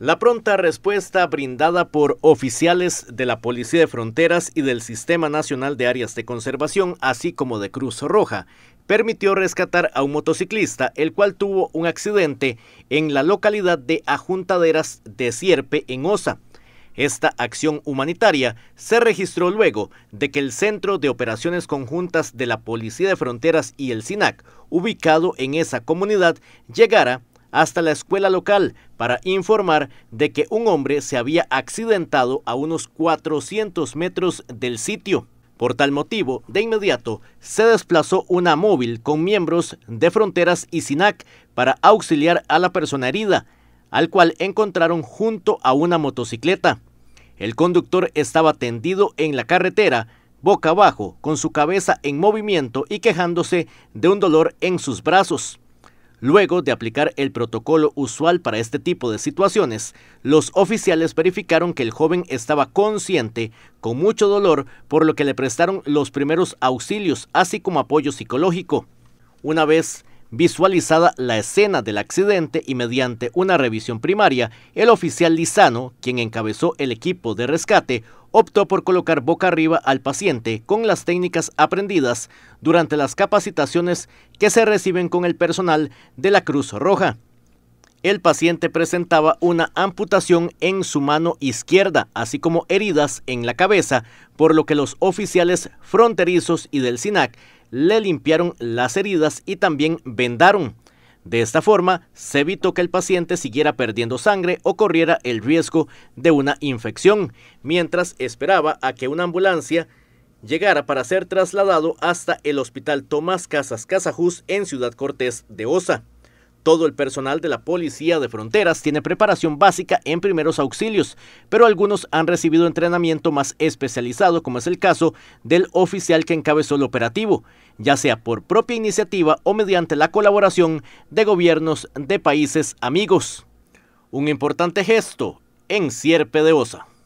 La pronta respuesta brindada por oficiales de la Policía de Fronteras y del Sistema Nacional de Áreas de Conservación, así como de Cruz Roja, permitió rescatar a un motociclista, el cual tuvo un accidente en la localidad de Ajuntaderas de Sierpe, en Osa. Esta acción humanitaria se registró luego de que el Centro de Operaciones Conjuntas de la Policía de Fronteras y el SINAC, ubicado en esa comunidad, llegara hasta la escuela local para informar de que un hombre se había accidentado a unos 400 metros del sitio. Por tal motivo, de inmediato se desplazó una móvil con miembros de Fronteras y SINAC para auxiliar a la persona herida, al cual encontraron junto a una motocicleta. El conductor estaba tendido en la carretera, boca abajo, con su cabeza en movimiento y quejándose de un dolor en sus brazos. Luego de aplicar el protocolo usual para este tipo de situaciones, los oficiales verificaron que el joven estaba consciente, con mucho dolor, por lo que le prestaron los primeros auxilios, así como apoyo psicológico. Una vez visualizada la escena del accidente y mediante una revisión primaria, el oficial Lizano, quien encabezó el equipo de rescate, optó por colocar boca arriba al paciente con las técnicas aprendidas durante las capacitaciones que se reciben con el personal de la Cruz Roja. El paciente presentaba una amputación en su mano izquierda, así como heridas en la cabeza, por lo que los oficiales fronterizos y del SINAC le limpiaron las heridas y también vendaron. De esta forma, se evitó que el paciente siguiera perdiendo sangre o corriera el riesgo de una infección, mientras esperaba a que una ambulancia llegara para ser trasladado hasta el Hospital Tomás Casas Casajus en Ciudad Cortés de Osa. Todo el personal de la Policía de Fronteras tiene preparación básica en primeros auxilios, pero algunos han recibido entrenamiento más especializado, como es el caso del oficial que encabezó el operativo, ya sea por propia iniciativa o mediante la colaboración de gobiernos de países amigos. Un importante gesto en Sierpe de Osa.